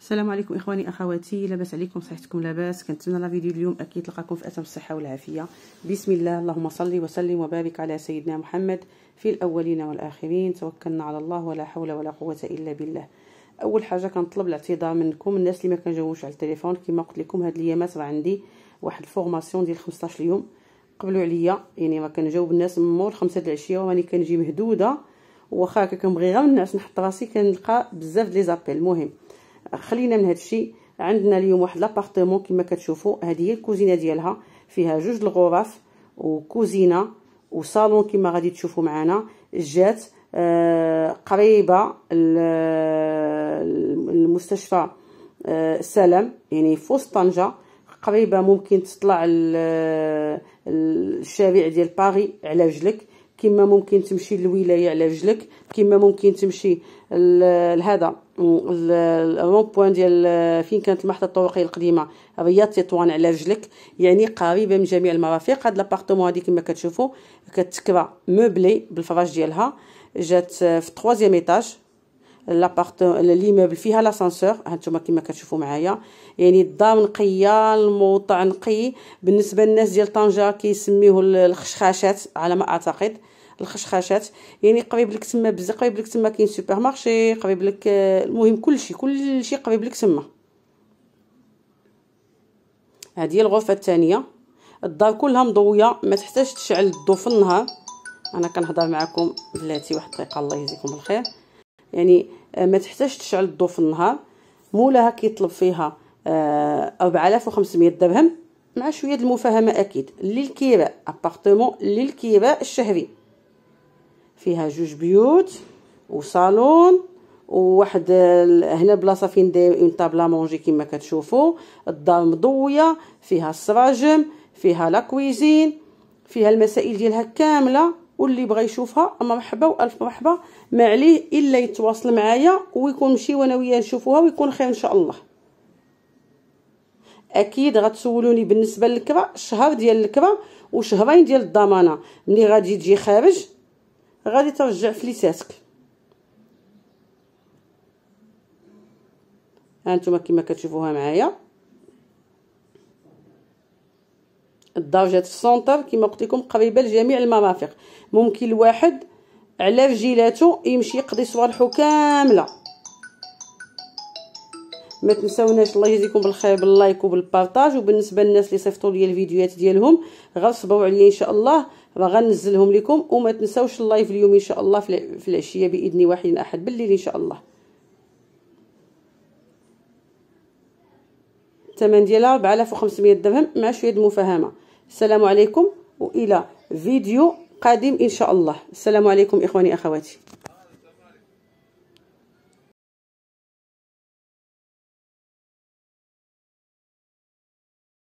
السلام عليكم اخواني اخواتي لاباس عليكم صحتكم لاباس كنتمنى لا فيديو اليوم اكيد تلقاكم في اتم الصحه والعافيه بسم الله اللهم صل وسلم وبارك على سيدنا محمد في الاولين والاخرين توكلنا على الله ولا حول ولا قوه الا بالله اول حاجه كنطلب الاعتذار منكم الناس اللي ما كنجاوبوش على التليفون كما قلت لكم هاد الايامات راه عندي واحد الفورماسيون ديال 15 يوم قبلوا عليا يعني ما كنجاوب الناس من مور 5 د العشيه وراني كنجي مهدوده واخا كنبغي غير الناس نحط راسي كنلقى بزاف لي زابيل المهم خلينا من هذا الشيء عندنا اليوم واحد لابارتمون كما كتشوفوا هذه هي الكوزينه ديالها فيها جوج الغرف وكوزينه وصالون كما غادي تشوفوا معنا جات آه، قريبه المستشفى آه سلام يعني في وسط طنجه قريبه ممكن تطلع الشارع ديال باري على رجلك كما ممكن تمشي للولايه على رجلك كما ممكن تمشي لهذا الرون بوان ديال آه، فين كانت المحطه الطرقيه القديمه رياض تطوان على رجلك يعني قريبه من جميع المرافق هاد لابارتمون هادي كما كتشوفوا كتكرا موبلي بالفراش ديالها جات آه، في 3 ايطاج لابارت موبل فيها لاسانسور هانتوما كما كتشوفوا معايا يعني الدار نقيه الموضع نقي بالنسبه للناس ديال طنجه كيسميوه الخشخاشات على ما اعتقد الخشخاشات يعني قريب لك تما بزاف قريب لك تما كاين سوبر مارشي قريب لك المهم كلشي كلشي قريب لك تما هذه هي الغرفه الثانيه الدار كلها مضويه ما تحتاجش تشعل الضو في النهار انا كنهضر معكم بلاتي واحد الدقيقه الله يجزيكم بالخير يعني آه، ما تحتاجش تشعل الضو في النهار مولاها كيطلب فيها 4500 آه، درهم مع شويه المفاهمه اكيد للكراء ابارتمون للكراء الشهري فيها جوج بيوت وصالون وواحد هنا بلاصه فين داير اون طابلا مونجي كما كتشوفوا الدار مضويه فيها السراجم فيها لا كويزين فيها المسائل ديالها كامله واللي بغى يشوفها مرحبا والف مرحبا ما عليه الا يتواصل معايا ويكون مشي انا وياه نشوفوها ويكون خير ان شاء الله اكيد غتسولوني بالنسبه للكرا شهر ديال الكرا وشهرين ديال الضمانه ملي غادي تجي خارج غادي ترجع فليساتك هانتوما كما كتشوفوها معايا الدرجات في السونتر كما قلت لكم قريبه لجميع المرافق ممكن الواحد على رجيلاته يمشي يقضي صوالحو كامله ما تنساوناش الله يجزيكم بالخير باللايك وبالبارطاج وبالنسبه للناس اللي صيفطوا لي الفيديوهات ديالهم غصبوا عليا ان شاء الله دابا غنزلهم لكم وما تنساوش اللايف اليوم ان شاء الله في العشيه باذن واحد احد بالليل ان شاء الله الثمن ديالها 4500 درهم مع شويه المفاهمه السلام عليكم والى فيديو قادم ان شاء الله السلام عليكم اخواني اخواتي